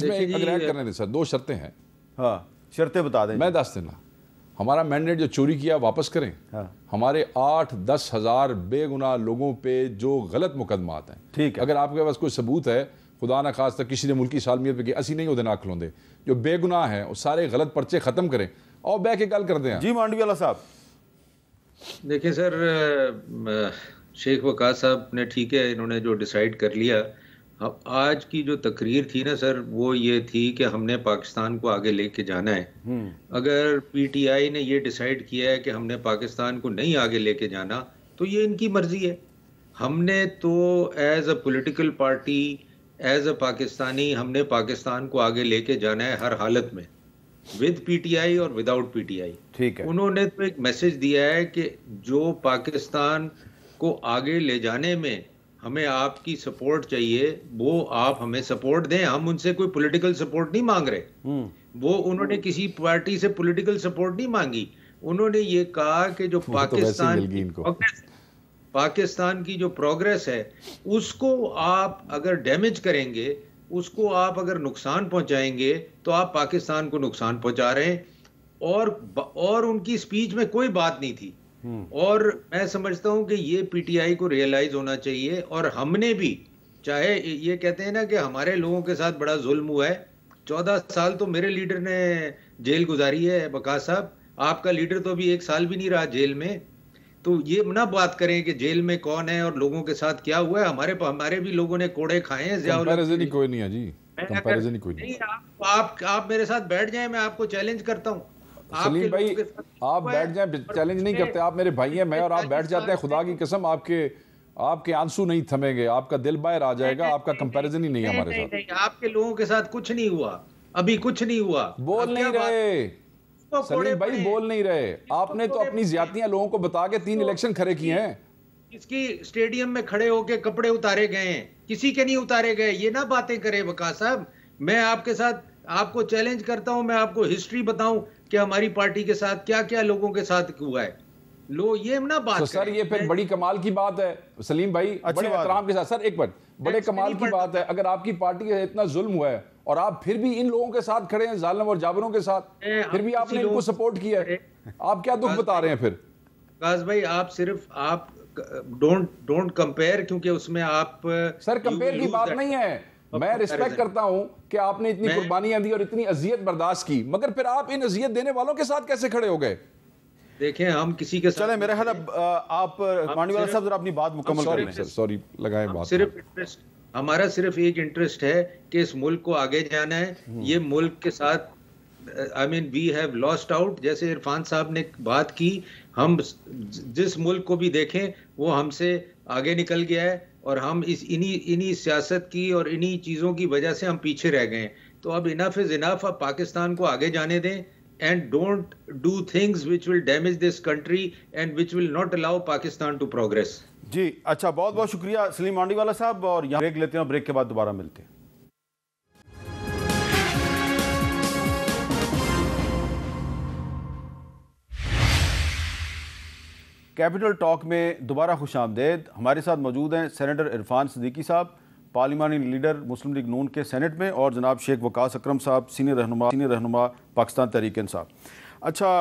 इसमें एक करने दे सर दो शर्तें हैं हाँ शर्तें बता दें मैं दस देना हमारा मैंडेट जो चोरी किया वापस करें हाँ। हमारे आठ दस हज़ार बेगुना लोगों पे जो गलत मुकदमा हैं ठीक है अगर आपके पास कोई सबूत है खुदा ना खास तक किसी ने मुल्की सालमियत पर असी नहीं होते ना खिलौंदे जो बेगुना है वो सारे गलत पर्चे ख़त्म करें और बह के गल कर दें जी मांडवी वाला साहब देखिए सर शेख वकास साहब ने ठीक है इन्होंने जो डिसाइड कर लिया अब हाँ, आज की जो तकरीर थी ना सर वो ये थी कि हमने पाकिस्तान को आगे लेके जाना है हम्म। अगर पीटीआई ने ये डिसाइड किया है कि हमने पाकिस्तान को नहीं आगे लेके जाना तो ये इनकी मर्जी है हमने तो as a political party as a Pakistani हमने पाकिस्तान को आगे लेके जाना है हर हालत में विद पीटीआई और विदाउट पीटीआई ठीक है उन्होंने तो एक मैसेज दिया है कि जो पाकिस्तान को आगे ले जाने में हमें आपकी सपोर्ट चाहिए वो आप हमें सपोर्ट दें हम उनसे कोई पॉलिटिकल सपोर्ट नहीं मांग रहे हम्म। वो उन्होंने किसी पार्टी से पॉलिटिकल सपोर्ट नहीं मांगी उन्होंने ये कहा कि जो तो पाकिस्तान तो पाकिस्तान की जो प्रोग्रेस है उसको आप अगर डैमेज करेंगे उसको आप अगर नुकसान पहुंचाएंगे तो आप पाकिस्तान को नुकसान पहुंचा रहे हैं और और उनकी स्पीच में कोई बात नहीं थी और मैं समझता हूं कि ये पीटीआई को रियलाइज होना चाहिए और हमने भी चाहे ये कहते हैं ना कि हमारे लोगों के साथ बड़ा जुल्म हुआ है चौदह साल तो मेरे लीडर ने जेल गुजारी है बका साहब आपका लीडर तो अभी एक साल भी नहीं रहा जेल में तो ये ना बात करें कि जेल में कौन है और लोगों के साथ क्या हुआ है हमारे हमारे भी लोगों ने कोड़े खाए हैं कोई नहीं है जी कंपैरिजन ही कोई नहीं आप, आप आप मेरे साथ बैठ जाएं मैं आपको चैलेंज करता हूँ सलीम भाई आप बैठ जाएं चैलेंज नहीं करते आप मेरे भाई हैं मैं और आप बैठ जाते हैं खुदा की कसम आपके आपके आंसू नहीं थमेंगे आपका दिल बाहर आ जाएगा आपका कंपैरिजन ही नहीं हमारे साथ आपके लोगों के साथ कुछ नहीं हुआ अभी कुछ नहीं हुआ बोल नहीं रहे सलीम भाई बोल नहीं रहे आपने तो अपनी ज्यादतियां लोगों को बता के तीन इलेक्शन खड़े किए हैं इसकी स्टेडियम में खड़े होके कपड़े उतारे गए हैं किसी के नहीं उतारे गए ये ना बातें करे बका साहब मैं आपके साथ आपको चैलेंज करता हूं मैं आपको हिस्ट्री बताऊं कि हमारी पार्टी के साथ क्या क्या लोगों के साथ हुआ है लो ये ना बात तो सर ये फिर बड़ी कमाल की बात है सलीम भाई बड़े आराम के साथ सर एक बार बड़े कमाल की बात है अगर आपकी पार्टी का इतना जुल्म हुआ है और आप फिर भी इन लोगों के साथ खड़े हैं जालम और जाबरों के साथ फिर भी आपने इनको सपोर्ट किया है आप क्या दुख बता रहे हैं फिर काज भाई आप सिर्फ आप डोंट डोंट कंपेयर क्योंकि उसमें आप सर कंपेयर की बात नहीं है मैं तो रिस्पेक्ट करता हूं कि आपने इतनी कुर्बानियां दी और इतनी अजियत बर्दाश्त की मगर फिर आप इन अजियत देने वालों के साथ कैसे खड़े हो गए देखें हम किसी के चले मेरे ख्याल आप मांडीवाला साहब जरा अपनी बात मुकम्मल कर लें सॉरी लगाए बात सिर्फ इंटरेस्ट हमारा सिर्फ एक इंटरेस्ट है कि इस मुल्क को आगे जाना है हम्म। ये मुल्क के साथ I mean we have lost out जैसे इरफान साहब ने बात की हम जिस मुल्क को भी देखें वो हमसे आगे निकल गया है और हम इस इन्हीं इन्हीं सियासत की और इन्हीं चीज़ों की वजह से हम पीछे रह गए तो अब इनफ इज़ इनफ अब पाकिस्तान को आगे जाने दें and don't do things which will damage this country and which will not allow Pakistan to progress जी अच्छा बहुत बहुत शुक्रिया सलीम वाला साहब और यहाँ ब्रेक लेते हैं ब्रेक के बाद दोबारा मिलते हैं कैपिटल टॉक में दोबारा खुश आमदेद हमारे साथ मौजूद हैं सेनेटर इरफान सदीकी साहब पार्लिमानी लीडर मुस्लिम लीग नून के सेनेट में और जनाब शेख वकास अक्रम साहब सीनियर रहनुमा सीनियर रहनुमा पाकिस्तान तहरीक साहब अच्छा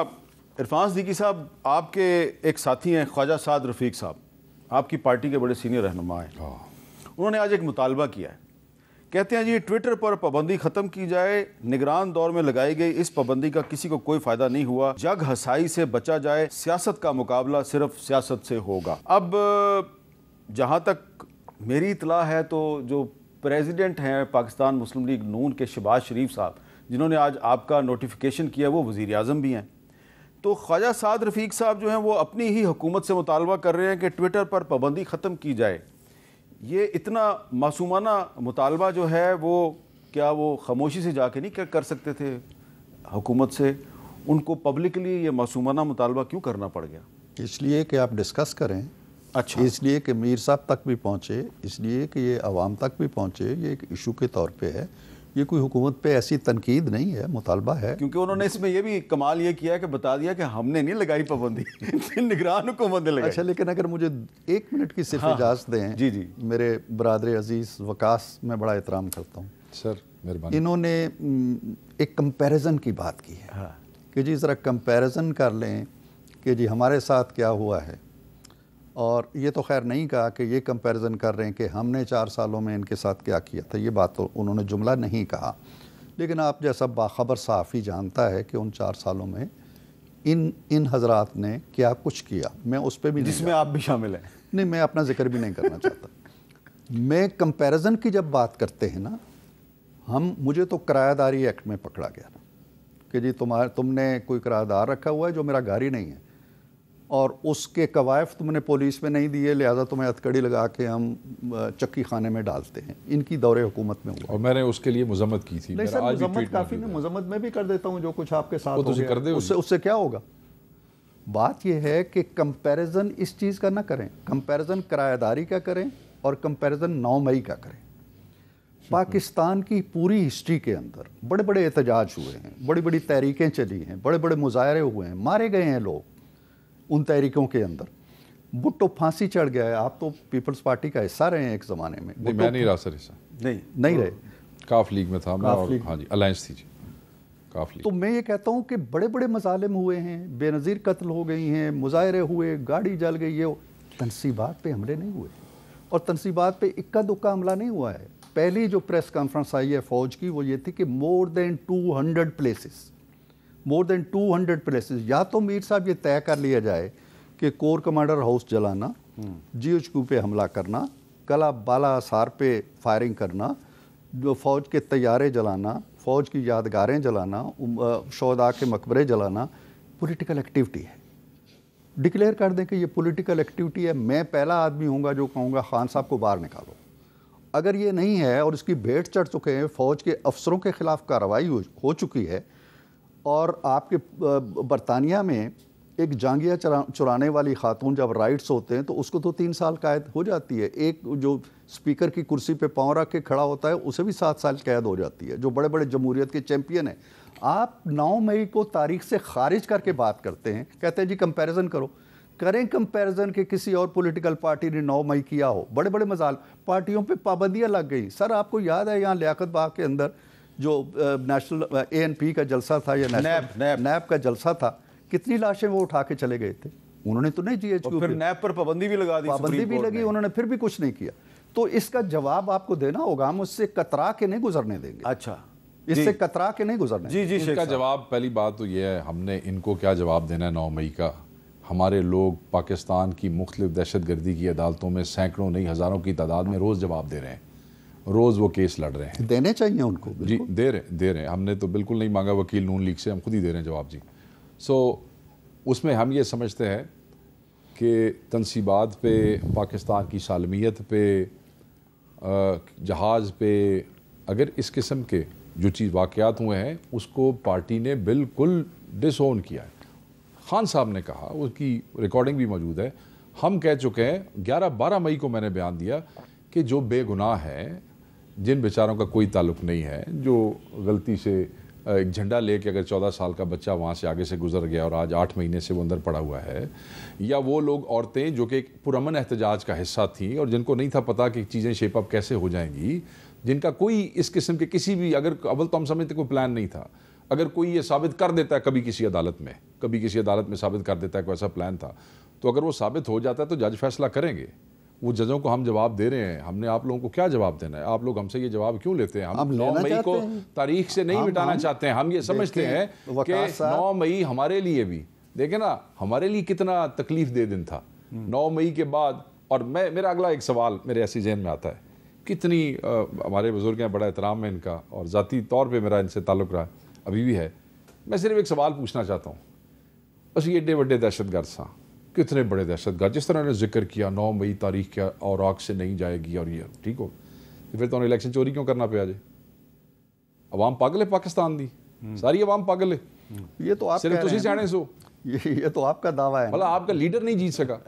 इरफान सदीकी साहब आपके एक साथी हैं ख्वाजा साद रफ़ीक साहब आपकी पार्टी के बड़े सीनियर रहनुमा हैं हाँ। उन्होंने आज एक मुतालबा किया है कहते हैं जी ट्विटर पर पाबंदी खत्म की जाए निगरान दौर में लगाई गई इस पाबंदी का किसी को कोई फायदा नहीं हुआ जग हसाई से बचा जाए सियासत का मुकाबला सिर्फ सियासत से होगा अब जहाँ तक मेरी इतला है तो जो प्रेसिडेंट हैं पाकिस्तान मुस्लिम लीग नून के शबाज शरीफ साहब जिन्होंने आज आपका नोटिफिकेशन किया वो वज़ी अजम भी हैं तो ख्वाजा साद रफ़ीक साहब जो हैं वो अपनी ही हुकूमत से मुतालबा कर रहे हैं कि ट्विटर पर पाबंदी ख़त्म की जाए ये इतना मासूमाना मुतालबा जो है वो क्या वो खामोशी से जाके नहीं क्या कर सकते थे हुकूमत से उनको पब्लिकली ये मासूमाना मुतालबा क्यों करना पड़ गया इसलिए कि आप डिस्कस करें अच्छा इसलिए कि मीर साहब तक भी पहुँचे इसलिए कि ये आवाम तक भी पहुँचे ये एक इशू के तौर पर है ये कोई हुकूमत पे ऐसी तनकीद नहीं है मुतालबा है क्योंकि उन्होंने इसमें यह भी कमाल ये किया कि बता दिया कि हमने नहीं लगाई पाबंदी निगरान हुकूमत ने लगाई अच्छा लेकिन अगर मुझे एक मिनट की सिर्फ हाँ, हाँ। इजाज़त दें जी जी मेरे बरदर अजीज़ वकास मैं बड़ा एहतराम करता हूँ सर इन्होंने एक कंपेरिजन की बात की है हाँ। कि जी ज़रा कंपेरिजन कर लें कि जी हमारे साथ क्या हुआ है और ये तो खैर नहीं कहा कि ये कंपैरिजन कर रहे हैं कि हमने चार सालों में इनके साथ क्या किया था ये बात तो उन्होंने जुमला नहीं कहा लेकिन आप जैसा बाखबर साफ़ी जानता है कि उन चार सालों में इन इन हजरात ने क्या कुछ किया मैं उस पर भी जिसमें आप भी शामिल हैं नहीं मैं अपना जिक्र भी नहीं करना चाहता मैं कंपेरिज़न की जब बात करते हैं ना हम मुझे तो किरायादारी एक्ट में पकड़ा गया कि जी तुम्हारे तुमने कोई किरायादार रखा हुआ है जो मेरा गाड़ी नहीं है और उसके कवायफ तुमने पुलिस में नहीं दिए लिहाजा तुम्हें हथकड़ी लगा के हम चक्की खाने में डालते हैं इनकी दौरे हुकूमत में हुआ और मैंने उसके लिए मजम्मत की थी नहीं सर मजम्मत काफ़ी नहीं मजम्मत में भी कर देता हूँ जो कुछ आपके साथ तो हो कर दे उससे उससे क्या होगा बात यह है कि कंपैरिजन इस चीज़ का ना करें कंपैरिजन किराएदारी का करें और कंपैरिजन नौ मई का करें पाकिस्तान की पूरी हिस्ट्री के अंदर बड़े बड़े एहतजाज हुए हैं बड़ी बड़ी तहरीकें चली हैं बड़े बड़े मुजाहरे हुए हैं मारे गए हैं लोग उन तहरीकों के अंदर भुट्टो फांसी चढ़ गया है आप तो पीपल्स पार्टी का हिस्सा रहे हैं एक ज़माने में नहीं मैं नहीं रहा सर हिस्सा नहीं नहीं रहे काफ लीग में था मैं हाँ जी अलायंस थी जी काफ लीग तो मैं ये कहता हूँ कि बड़े बड़े मजालिम हुए हैं बेनज़ीर कत्ल हो गई हैं मुजाहरे हुए गाड़ी जल गई ये तनसीबात पे हमले नहीं हुए और तनसीबात पे इक्का दुक्का हमला नहीं हुआ है पहली जो प्रेस कॉन्फ्रेंस आई है फौज की वो ये थी कि more than two hundred places more than 200 places या तो मीर साहब ये तय कर लिया जाए कि कोर कमांडर हाउस जलाना जी एच क्यू पे हमला करना कला बाला आसार पे फायरिंग करना जो फ़ौज के तैयारे जलाना फ़ौज की यादगारें जलाना शौदा के मकबरे जलाना पॉलिटिकल एक्टिविटी है डिक्लेयर कर दें कि ये पॉलिटिकल एक्टिविटी है मैं पहला आदमी हूँ जो कहूँगा खान साहब को बाहर निकालो अगर ये नहीं है और इसकी भेंट चढ़ चुके हैं फ़ौज के अफसरों के ख़िलाफ़ कार्रवाई हो चुकी है और आपके बरतानिया में एक जांगिया चुरा चुराने वाली खातून जब राइट्स होते हैं तो उसको तो तीन साल कैद हो जाती है एक जो स्पीकर की कुर्सी पे पाँव रख के खड़ा होता है उसे भी सात साल कैद हो जाती है जो बड़े बड़े जमहूरियत के चैम्पियन हैं आप नौ मई को तारीख से खारिज करके बात करते हैं कहते हैं जी कंपेरिज़न करो करें कंपैरिजन के किसी और पॉलिटिकल पार्टी ने नौ मई किया हो बड़े बड़े मजाल पार्टियों पे पाबंदियां लग गई सर आपको याद है यहाँ लियाकत बाग के अंदर जो नेशनल ए एन पी का जलसा था या नैब नैब नैब का जलसा था कितनी लाशें वो उठा के चले गए थे उन्होंने तो नहीं जीएच फिर नैब पर पाबंदी भी लगा दी पाबंदी भी लगी उन्होंने फिर भी कुछ नहीं किया तो इसका जवाब आपको देना होगा हम उससे कतरा के नहीं गुजरने देंगे अच्छा इससे कतरा के नहीं गुजरने जी जी इसका जवाब पहली बात तो यह है हमने इनको क्या जवाब देना है नौ मई का हमारे लोग पाकिस्तान की मुख्तलिफ दहशत गर्दी की अदालतों में सैकड़ों नहीं हज़ारों की तादाद में रोज़ जवाब दे रहे हैं रोज़ वो केस लड़ रहे हैं देने चाहिए उनको जी दे रहे दे रहे हैं हमने तो बिल्कुल नहीं मांगा वकील नून लीग से हम खुद ही दे रहे हैं जवाब जी सो उसमें हम ये समझते हैं कि तनसीबात पे पाकिस्तान की सालमियत पे जहाज़ पे अगर इस किस्म के जो चीज़ वाक़ात हुए हैं उसको पार्टी ने बिल्कुल डिसोन किया है खान साहब ने कहा उसकी रिकॉर्डिंग भी मौजूद है हम कह चुके हैं ग्यारह बारह मई को मैंने बयान दिया कि जो बेगुनाह है जिन बेचारों का कोई ताल्लुक नहीं है जो गलती से एक झंडा ले के अगर चौदह साल का बच्चा वहाँ से आगे से गुजर गया और आज आठ महीने से वो अंदर पड़ा हुआ है या वो लोग औरतें जो कि एक पुरमन एहतजाज का हिस्सा थी और जिनको नहीं था पता कि चीज़ें शेप अप कैसे हो जाएंगी जिनका कोई इस किस्म के किसी भी अगर अव्वल तो हम समझते कोई प्लान नहीं था अगर कोई ये साबित कर देता है कभी किसी अदालत में कभी किसी अदालत में साबित कर देता है कोई ऐसा प्लान था तो अगर वो साबित हो जाता है तो जज फैसला करेंगे वो जजों को हम जवाब दे रहे हैं हमने आप लोगों को क्या जवाब देना है आप लोग हमसे ये जवाब क्यों लेते हैं हम नौ मई को तारीख से नहीं मिटाना चाहते हैं हम ये समझते हैं कि नौ मई हमारे लिए भी देखे ना हमारे लिए कितना तकलीफ दे दिन था हम्म। नौ मई के बाद और मैं मेरा अगला एक सवाल मेरे ऐसी जहन में आता है कितनी हमारे बुज़ुर्ग हैं बड़ा एहतराम है इनका और ज़ाती तौर पे मेरा इनसे ताल्लुक़ रहा अभी भी है मैं सिर्फ एक सवाल पूछना चाहता हूँ बस ये एडे वे दहशत गर्द सा कितने बड़े दहशत गर्द जिस तरह ने जिक्र किया नौ मई तारीख क्या और आग से नहीं जाएगी और ये ठीक हो तो फिर तो इलेक्शन चोरी क्यों करना पे आज अवाम पागल है पाकिस्तान की हम्म। सारी अवाम पागल है ये तो आप सिर्फ तुम जाने सो ये, ये तो आपका दावा है मतलब आपका लीडर नहीं जीत सका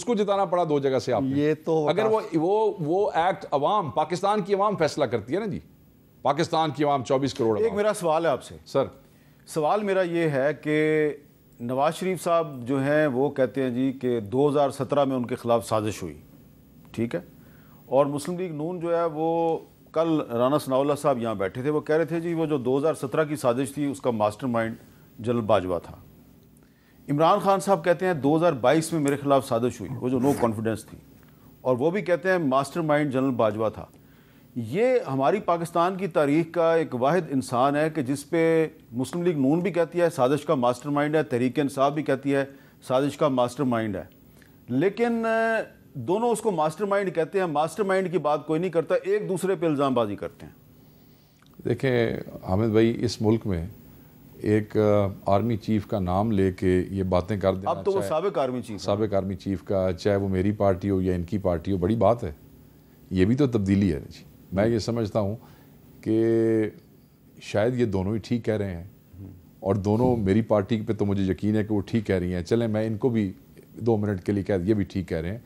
उसको जिताना पड़ा दो जगह से आप ये तो अगर वो वो वो एक्ट अवाम पाकिस्तान की अवाम फैसला करती है ना जी पाकिस्तान की अवाम चौबीस करोड़ एक मेरा सवाल है आपसे सर सवाल मेरा ये है कि नवाज शरीफ साहब जो हैं वो कहते हैं जी कि 2017 में उनके ख़िलाफ़ साजिश हुई ठीक है और मुस्लिम लीग नून जो है वो कल राना सनाउल्ला साहब यहाँ बैठे थे वो कह रहे थे जी वो जो 2017 की साजिश थी उसका मास्टरमाइंड जनरल बाजवा था इमरान खान साहब कहते हैं 2022 में मेरे खिलाफ साजिश हुई वो जो नो कॉन्फिडेंस थी और वो भी कहते हैं मास्टर जनरल बाजवा था ये हमारी पाकिस्तान की तारीख का एक वाद इंसान है कि जिस पे मुस्लिम लीग नून भी कहती है साजिश का मास्टरमाइंड है तहरीक इंसाफ भी कहती है साजिश का मास्टरमाइंड है लेकिन दोनों उसको मास्टरमाइंड कहते हैं मास्टरमाइंड की बात कोई नहीं करता एक दूसरे पे इल्ज़ामबाजी करते हैं देखें हामिद भाई इस मुल्क में एक आर्मी चीफ का नाम लेके ये बातें कर दें अब तो वो सबक आर्मी चीफ सबक आर्मी चीफ का चाहे वो मेरी पार्टी हो या इनकी पार्टी हो बड़ी बात है ये भी तो तब्दीली है जी मैं ये समझता हूँ कि शायद ये दोनों ही ठीक कह रहे हैं और दोनों मेरी पार्टी पे तो मुझे यकीन है कि वो ठीक कह रही हैं चलें मैं इनको भी दो मिनट के लिए कह ये भी ठीक कह रहे हैं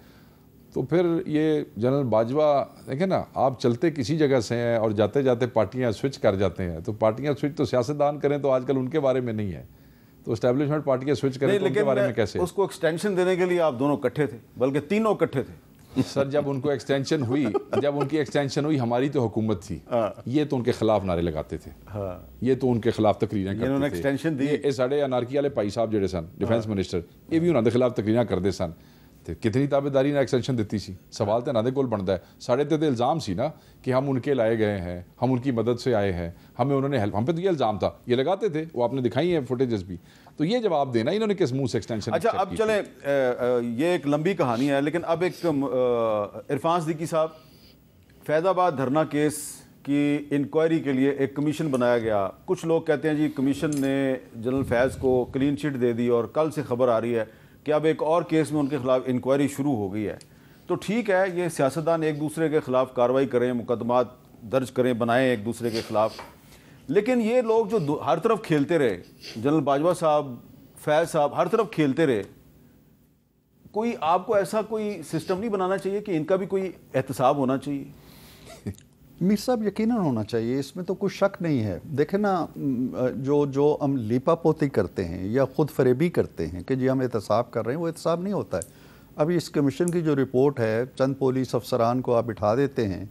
तो फिर ये जनरल बाजवा देखें ना आप चलते किसी जगह से हैं और जाते जाते पार्टियां स्विच कर जाते हैं तो पार्टियां स्विच तो सियासतदान करें तो आजकल उनके बारे में नहीं है तो स्टैब्लिशमेंट पार्टियां स्विच करें तो उनके बारे में कैसे उसको एक्सटेंशन देने के लिए आप दोनों इकट्ठे थे बल्कि तीनों इकट्ठे थे सर जब उनको एक्सटेंशन हुई जब उनकी एक्सटेंशन हुई हमारी तो हुकूमत थी हाँ। ये तो उनके खिलाफ नारे लगाते थे हाँ। ये तो उनके खिलाफ तकरीर करते थे ये साढ़े अनारकी वाले भाई साहब जेडे सन डिफेंस हाँ। मिनिस्टर ये भी उन्होंने खिलाफ तकरीर करते सन तो कितनी ताबेदारी ने एक्सटेंशन दी सी सवाल तो इन्हों को बनता है साढ़े तो इल्ज़ाम से ना कि हम उनके लाए गए हैं हम उनकी मदद से आए हैं हमें उन्होंने हेल्प हम पे तो ये इल्ज़ाम था ये लगाते थे वो आपने दिखाई है फुटेजेस भी तो ये जवाब देना इन्होंने किस मुंह से एक्सटेंशन अच्छा अब चले ये एक लंबी कहानी है लेकिन अब एक इरफान सदीकी साहब फैज़ाबाद धरना केस की इंक्वायरी के लिए एक कमीशन बनाया गया कुछ लोग कहते हैं जी कमीशन ने जनरल फैज़ को क्लीन चिट दे दी और कल से खबर आ रही है कि अब एक और केस में उनके खिलाफ इंक्वायरी शुरू हो गई है तो ठीक है ये सियासतदान एक दूसरे के खिलाफ कार्रवाई करें मुकदमा दर्ज करें बनाएं एक दूसरे के खिलाफ लेकिन ये लोग जो हर तरफ खेलते रहे जनरल बाजवा साहब फैज साहब हर तरफ खेलते रहे कोई आपको ऐसा कोई सिस्टम नहीं बनाना चाहिए कि इनका भी कोई एहतसाब होना चाहिए मीर साहब यकीन होना चाहिए इसमें तो कुछ शक नहीं है देखे ना जो जो हम लिपा पोती करते हैं या ख़ुद फरेबी करते हैं कि जी हम एहतसाब कर रहे हैं वो एहतसाब नहीं होता है अभी इस कमीशन की जो रिपोर्ट है चंद पुलिस अफसरान को आप बिठा देते हैं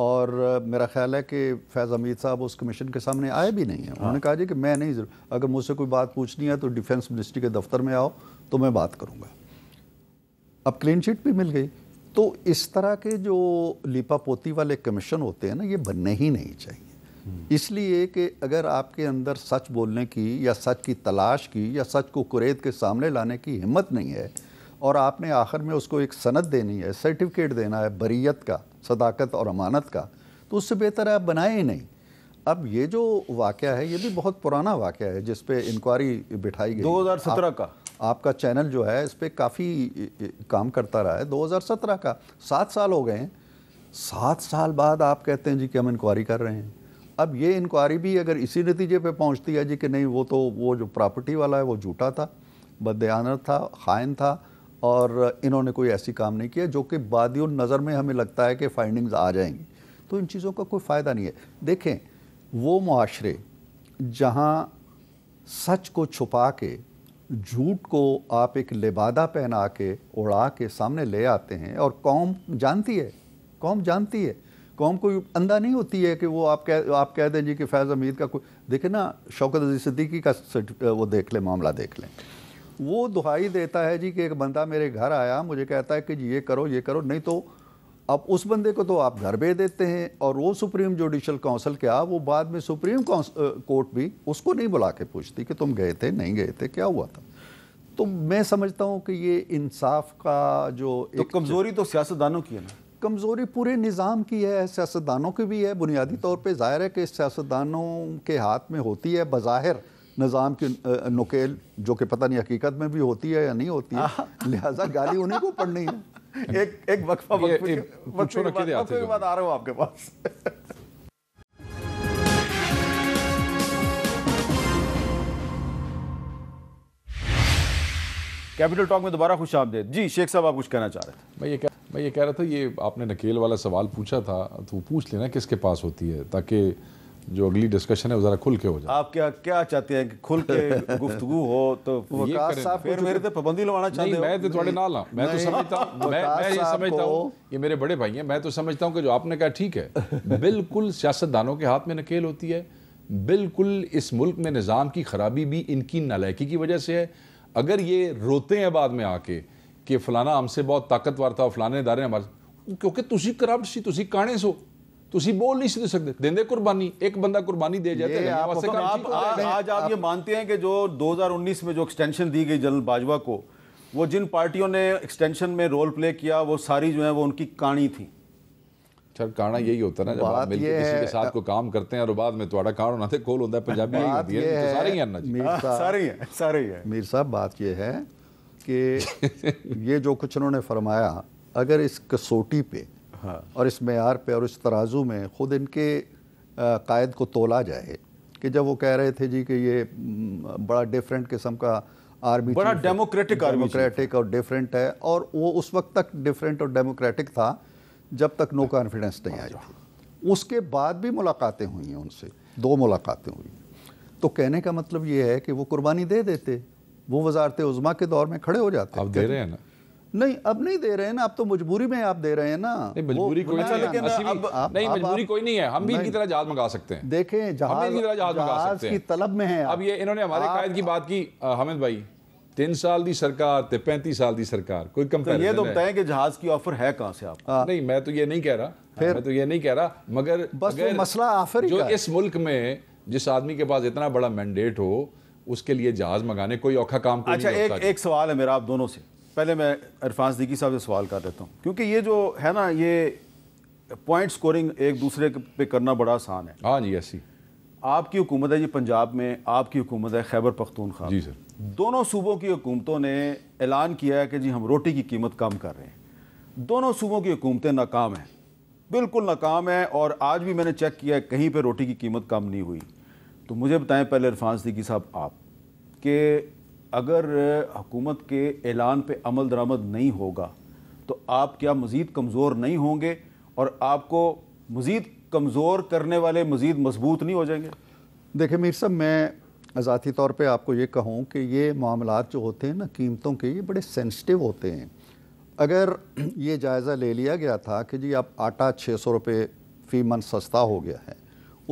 और मेरा ख्याल है कि फैज़ हमीद साहब उस कमीशन के सामने आए भी नहीं हैं हाँ। उन्होंने कहा जी कि मैं नहीं अगर मुझसे कोई बात पूछनी है तो डिफेंस मिनिस्ट्री के दफ्तर में आओ तो मैं बात करूँगा अब क्लीन चिट भी मिल गई तो इस तरह के जो लिपापोती वाले कमीशन होते हैं ना ये बनने ही नहीं चाहिए हम्म। इसलिए कि अगर आपके अंदर सच बोलने की या सच की तलाश की या सच को कुरेद के सामने लाने की हिम्मत नहीं है और आपने आखिर में उसको एक सनद देनी है सर्टिफिकेट देना है बरीत का सदाकत और अमानत का तो उससे बेहतर आप बनाए ही नहीं अब ये जो वाक़ है ये भी बहुत पुराना वाक़ है जिसपे इंक्वायरी बिठाई गई 2017 का आपका चैनल जो है इस पर काफ़ी काम करता रहा है 2017 का सात साल हो गए हैं सात साल बाद आप कहते हैं जी कि हम इंक्वायरी कर रहे हैं अब ये इंक्वायरी भी अगर इसी नतीजे पे पहुंचती है जी कि नहीं वो तो वो जो प्रॉपर्टी वाला है वो झूठा था बदयानत था खाइन था और इन्होंने कोई ऐसी काम नहीं किया जो कि बाद नज़र में हमें लगता है कि फाइंडिंग्स आ जाएंगी तो इन चीज़ों का कोई फ़ायदा नहीं है देखें वो मुआरे जहाँ सच को छुपा के झूठ को आप एक लिबादा पहना के उड़ा के सामने ले आते हैं और कौम जानती है कौम जानती है कौम कोई अंधा नहीं होती है कि वो आप कह आप कह दें जी कि फैज़ हमीद का कोई देखे ना शौकत अजी सिद्दीकी का वो देख लें मामला देख लें वो दुहाई देता है जी कि एक बंदा मेरे घर आया मुझे कहता है कि जी ये करो ये करो नहीं तो अब उस बंदे को तो आप घर भेज देते हैं और वो सुप्रीम जुडिशल काउंसिल क्या वो बाद में सुप्रीम कोर्ट भी उसको नहीं बुला के पूछती कि तुम गए थे नहीं गए थे क्या हुआ था तो मैं समझता हूँ कि ये इंसाफ का जो तो कमज़ोरी तो सियासतदानों की है ना कमज़ोरी पूरे निज़ाम की है सियासतदानों की भी है बुनियादी तौर पर ज़ाहिर है कि सियासतदानों के हाथ में होती है बज़ाहिर निज़ाम की नुकेल जो कि पता नहीं हकीकत में भी होती है या नहीं होती है हाँ। लिहाजा गाली उन्हीं को पढ़नी है एक एक वक्फा वक्फे के बाद आ रहा हूँ आपके पास कैपिटल टॉक में दोबारा खुश आमदेद जी शेख साहब आप कुछ कहना चाह रहे थे मैं ये कह मैं ये कह रहा था ये आपने नकेल वाला सवाल पूछा था तो पूछ लेना किसके पास होती है ताकि जो अगली डिस्कशन है वो जरा खुल के हो जाए आप क्या क्या चाहते हैं कि खुल के गुफ्तगू हो तो साहब फिर मेरे ते पाबंदी लगाना चाहते हैं मैं तो थोड़े नाल हां मैं तो समझता हूं मैं ये समझता हूं ये मेरे बड़े भाई हैं मैं तो समझता हूँ कि जो आपने कहा ठीक है बिल्कुल सियासतदानों के हाथ में नकेल होती है बिल्कुल इस मुल्क में निज़ाम की खराबी भी इनकी नालायकी की वजह से है अगर ये रोते हैं बाद में आके कि फलाना हमसे बहुत ताकतवर था फलाने इदारे हमारे क्योंकि तुम करप्ट सी तुम काने सो ਤੁਸੀਂ बोल नहीं ਸੀ सकते ਸਕਦੇ ਦਿੰਦੇ ਕੁਰਬਾਨੀ ਇੱਕ ਬੰਦਾ ਕੁਰਬਾਨੀ ਦੇ जाते आज, आप ये मानते हैं कि जो 2019 में जो एक्सटेंशन दी गई जनरल बाजवा को वो जिन पार्टियों ने एक्सटेंशन में रोल प्ले किया वो सारी जो है वो उनकी कहानी थी सर अच्छा, कहाना यही होता ना जब आप मिलके किसी के साथ को काम करते हैं और बाद में थोड़ा कारण होना कोल होता है पंजाबी यही होती है तो सारे ही अन्ना जी हाँ, सारे ही सारे ही मीर साहब बात ये है कि ये जो कुछ उन्होंने फरमाया अगर इस कसौटी पे हाँ। और इस मैार पे और इस तराजू में ख़ुद इनके कायद को तोला जाए कि जब वो कह रहे थे जी कि ये बड़ा डिफरेंट किस्म का आर्मी बड़ा डेमोक्रेटिक डेमोक्रेटिक और डिफरेंट है और वो उस वक्त तक डिफरेंट और डेमोक्रेटिक था जब तक नो कॉन्फिडेंस नहीं आई उसके बाद भी मुलाकातें हुई हैं उनसे दो मुलाकातें हुई तो कहने का मतलब ये है कि वो कुर्बानी दे देते वो वजारत उज़मा के दौर में खड़े हो जाते आप दे रहे हैं ना नहीं अब नहीं दे रहे हैं ना अब तो मजबूरी में आप दे रहे हैं ना मजबूरी कोई नहीं लेकिन नहीं मजबूरी कोई नहीं है हम भी इनकी तरह जहाज मंगा सकते हैं देखें जहाज की तरह जहाज मंगा सकते हैं तलब में है अब ये इन्होंने हमारे कायद की बात की हमिद भाई तीन साल दी सरकार ते पैंतीस साल दी सरकार कोई कम तो ये तो बताएं कि जहाज की ऑफर है कहां से आप आ, नहीं मैं तो ये नहीं कह रहा फिर मैं तो ये नहीं कह रहा मगर बस वो मसला आफर जो इस मुल्क में जिस आदमी के पास इतना बड़ा मैंडेट हो उसके लिए जहाज मंगाने कोई औखा काम अच्छा एक एक सवाल है मेरा आप दोनों से पहले मैं अरफान सदीकी साहब से सवाल कर देता हूँ क्योंकि ये जो है ना ये पॉइंट स्कोरिंग एक दूसरे पे करना बड़ा आसान है हाँ जी ऐसी आपकी हुकूमत है ये पंजाब में आपकी हुकूमत है खैबर पख्तूनख्वा जी सर दोनों सूबों की हुकूमतों ने ऐलान किया है कि जी हम रोटी की कीमत कम कर रहे हैं दोनों सूबों की हुकूमतें नाकाम हैं बिल्कुल नाकाम है और आज भी मैंने चेक किया है कहीं पर रोटी की कीमत कम नहीं हुई तो मुझे बताएं पहले इरफान सदीकी साहब आप कि अगर हुकूमत के ऐलान पर अमल दरामद नहीं होगा तो आप क्या मज़ीद कमज़ोर नहीं होंगे और आपको मज़ीद कमज़ोर करने वाले मज़ीद मजबूत नहीं हो जाएंगे देखिए मीर साहब मैं ज़ाती तौर पर आपको ये कहूँ कि ये मामला जो होते हैं ना कीमतों के ये बड़े सेंसटिव होते हैं अगर ये जायज़ा ले लिया गया था कि जी अब आटा छः सौ रुपये फ़ी मन सस्ता हो गया है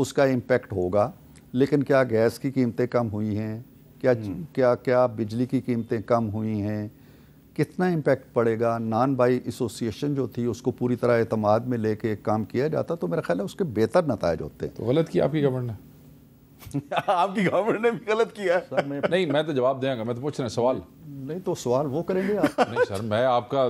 उसका इम्पेक्ट होगा लेकिन क्या गैस की कीमतें कम हुई हैं क्या हम्म। क्या क्या बिजली की कीमतें कम हुई हैं कितना इम्पेक्ट पड़ेगा नान बाई एसोसिएशन जो थी उसको पूरी तरह अतमाद में लेके काम किया जाता तो मेरा ख्याल है उसके बेहतर नतज होते हैं तो गलत किया आपकी गवर्नर आपकी गवर्नमेंट ने भी गलत किया है मैं नहीं मैं तो जवाब देंगे मैं तो पूछ रहे सवाल नहीं तो सवाल वो करेंगे आप नहीं सर मैं आपका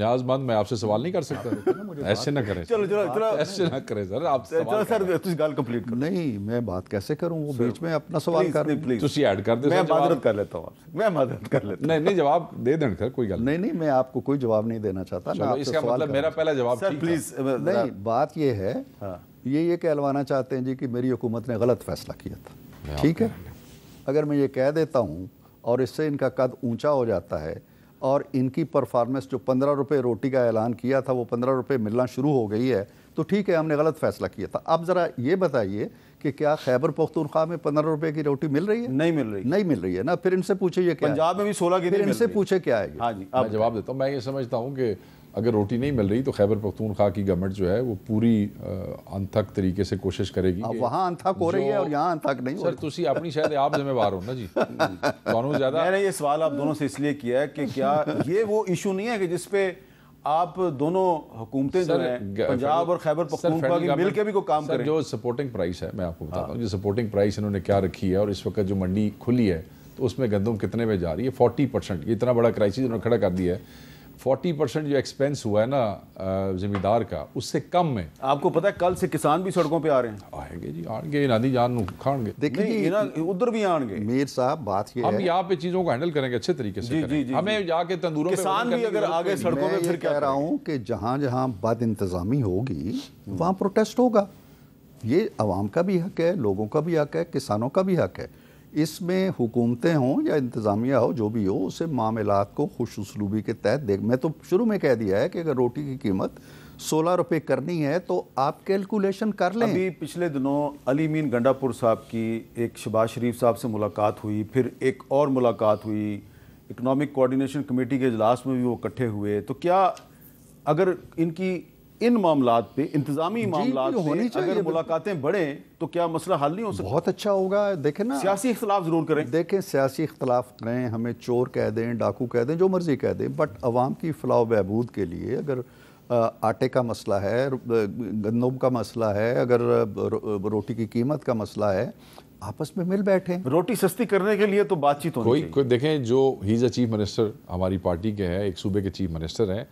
न्याजमंद मैं आपसे सवाल नहीं कर सकता ऐसे ना करें चलो चलो चलो ऐसे ना करें सर आप चलो सर तुझ गाल कंप्लीट कर नहीं मैं बात कैसे करूं वो बीच में अपना सवाल कर रहे प्लीज तुसी ऐड कर दे मैं मदद कर लेता हूं मैं मदद कर लेता नहीं नहीं जवाब दे दें सर कोई गलत नहीं नहीं मैं आपको कोई जवाब नहीं देना चाहता इसका मतलब मेरा पहला जवाब प्लीज नहीं बात यह है हाँ। ये ये कहलवाना चाहते हैं जी कि मेरी हुकूमत ने गलत फैसला किया था ठीक है अगर मैं ये कह देता हूँ और इससे इनका कद ऊंचा हो जाता है और इनकी परफॉर्मेंस जो पंद्रह रुपये रोटी का ऐलान किया था वो पंद्रह रुपये मिलना शुरू हो गई है तो ठीक है हमने गलत फैसला किया था अब ज़रा ये बताइए कि क्या खैबर पख्तूनख्वा में पंद्रह रुपये की रोटी मिल रही है नहीं मिल रही नहीं मिल रही है ना फिर इनसे पूछे ये क्या पंजाब में भी सोलह की फिर इनसे पूछे क्या है हाँ जी मैं जवाब देता हूँ मैं ये समझता हूँ कि अगर रोटी नहीं मिल रही तो खैबर पख्तूनख्वा की गवर्नमेंट जो है वो पूरी अंथक तरीके से कोशिश करेगी वहाँ अंथक हो रही है और यहाँ अंथक नहीं सर तुम अपनी शायद आप जिम्मेवार हो ना जी दोनों ज़्यादा मैंने ये सवाल आप दोनों से इसलिए किया है कि क्या ये वो इशू नहीं है कि जिसपे आप दोनों हुकूमतें जो हैं पंजाब और खैबर पख्तूनख्वा की मिल भी को काम करें जो सपोर्टिंग प्राइस है मैं आपको बताता हूँ हाँ। जो सपोर्टिंग प्राइस इन्होंने क्या रखी है और इस वक्त जो मंडी खुली है तो उसमें गंदम कितने में जा रही है फोर्टी परसेंट इतना बड़ा क्राइसिस उन्होंने खड़ा कर दिया है 40 परसेंट जो एक्सपेंस हुआ है ना जिम्मेदार का उससे कम में आपको पता है कल से किसान भी सड़कों पे आ रहे हैं आएंगे जी आएंगे नदी जान खाएंगे देखिए उधर भी आएंगे मेयर साहब बात ये हम यहाँ पे चीजों को हैंडल करेंगे अच्छे तरीके से जी, जी, जी, हमें जाके तंदूरों किसान भी अगर आगे सड़कों में फिर कह रहा हूँ कि जहाँ जहाँ बद इंतजामी होगी वहाँ प्रोटेस्ट होगा ये आवाम का भी हक है लोगों का भी हक है किसानों का भी हक है इसमें हुकूमतें हों या इंतज़ामिया हो जो भी हो उसे मामलात को खुश उसलूबी के तहत देख मैं तो शुरू में कह दिया है कि अगर रोटी की कीमत सोलह रुपये करनी है तो आप कैलकुलेशन कर लें अभी पिछले दिनों अली मीन गंडापुर साहब की एक शबाज शरीफ साहब से मुलाकात हुई फिर एक और मुलाकात हुई इकनॉमिक कोऑर्डिनेशन कमेटी के अजलास में भी वो इकट्ठे हुए तो क्या अगर इनकी इन मामला पे इंतजामी मामला होनी चाहिए अगर मुलाकातें बढ़ें तो क्या मसला हल नहीं हो सकता बहुत अच्छा होगा देखें ना सियासी इख्तलाफ ज़रूर करें देखें सियासी इख्तलाफ करें हमें चोर कह दें डाकू कह दें जो मर्ज़ी कह दें बट अवाम की फलाह बहबूद के लिए अगर आटे का मसला है गंदम का मसला है अगर रोटी की कीमत का मसला है आपस में मिल बैठे रोटी सस्ती करने के लिए तो बातचीत होनी कोई कोई देखें जो ही चीफ मिनिस्टर हमारी पार्टी के है एक सूबे के चीफ मिनिस्टर हैं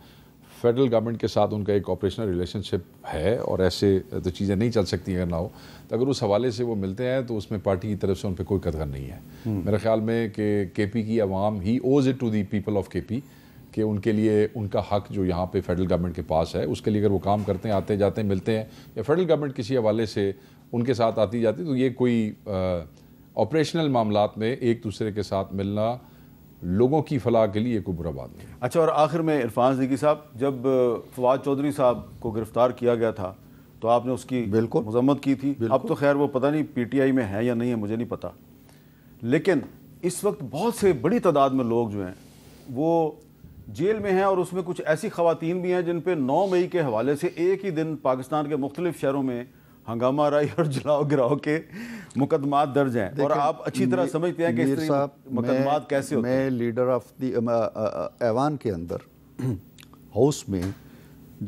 फेडरल गवर्नमेंट के साथ उनका एक ऑपरेशनल रिलेशनशिप है और ऐसे तो चीज़ें नहीं चल सकती अगर ना हो तो अगर उस हवाले से वो मिलते हैं तो उसमें पार्टी की तरफ से उन पर कोई कदर नहीं है हम्म। मेरे ख्याल में कि के पी की आवाम ही owes it to the people of K P कि उनके लिए उनका हक जो यहाँ पे फेडरल गवर्नमेंट के पास है उसके लिए अगर वो काम करते हैं आते जाते हैं मिलते हैं या फेडरल गवर्नमेंट किसी हवाले से उनके साथ आती जाती तो ये कोई ऑपरेशनल मामला में एक दूसरे के साथ मिलना लोगों की फलाह के लिए कोई बुरा बात नहीं अच्छा और आखिर में इरफान सदीकी साहब जब फवाद चौधरी साहब को गिरफ्तार किया गया था तो आपने उसकी बिल्कुल मजम्मत की थी अब तो खैर वो पता नहीं पीटीआई में है या नहीं है मुझे नहीं पता लेकिन इस वक्त बहुत से बड़ी तादाद में लोग जो हैं वो जेल में हैं और उसमें कुछ ऐसी खातन भी हैं जिन पर नौ मई के हवाले से एक ही दिन पाकिस्तान के मुख्तलिफ शहरों में हंगामा राई और जलाओ गिराओ के मुकदमात दर्ज हैं और आप अच्छी तरह समझते हैं कि मुकदमा कैसे होते मैं लीडर ऑफ दी ऐवान के अंदर हाउस में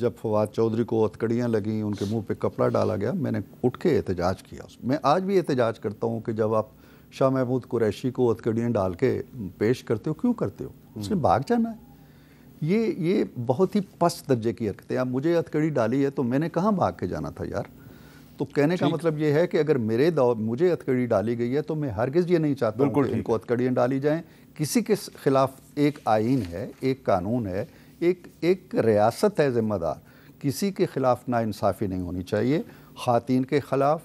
जब फवाद चौधरी को अतकड़ियाँ लगी उनके मुंह पे कपड़ा डाला गया मैंने उठ के एहतजाज किया मैं आज भी एहतजाज करता हूँ कि जब आप शाह महमूद कुरैशी को अतकड़ियाँ डाल के पेश करते हो क्यों करते हो उसने हम्म। भाग जाना है ये ये बहुत ही पस्त दर्जे की हरकतें आप मुझे अतकड़ी डाली है तो मैंने कहाँ भाग के जाना था यार तो कहने का मतलब ये है कि अगर मेरे दौर मुझे अथकड़ी डाली गई है तो मैं हरगिज़ ये नहीं चाहता बिल्कुल इनको अथकड़ियाँ डाली जाएँ किसी के खिलाफ एक आइन है एक कानून है एक एक रियासत है ज़िम्मेदार किसी के ख़िलाफ़ नासाफ़ी नहीं होनी चाहिए खातिन के ख़िलाफ़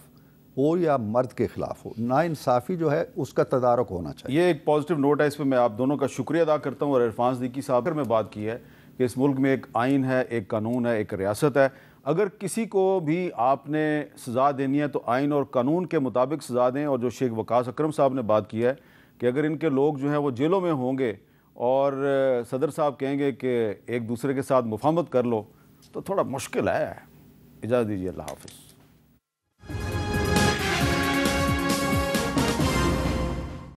हो या मर्द के ख़िलाफ़ हो नासाफ़ी जो है उसका तदारक होना चाहिए ये एक पॉजिटिव नोट है इस पर मैं आप दोनों का शुक्रिया अदा करता हूँ और इरफान सदीकी साहब में बात की है कि इस मुल्क में एक आइन है एक कानून है एक रियासत है अगर किसी को भी आपने सज़ा देनी है तो आइन और कानून के मुताबिक सज़ा दें और जो शेख वकास अक्रम साहब ने बात की है कि अगर इनके लोग जो हैं वो जेलों में होंगे और सदर साहब कहेंगे कि एक दूसरे के साथ मुफामत कर लो तो थोड़ा मुश्किल है इजाज़त दीजिए अल्लाह हाफिज़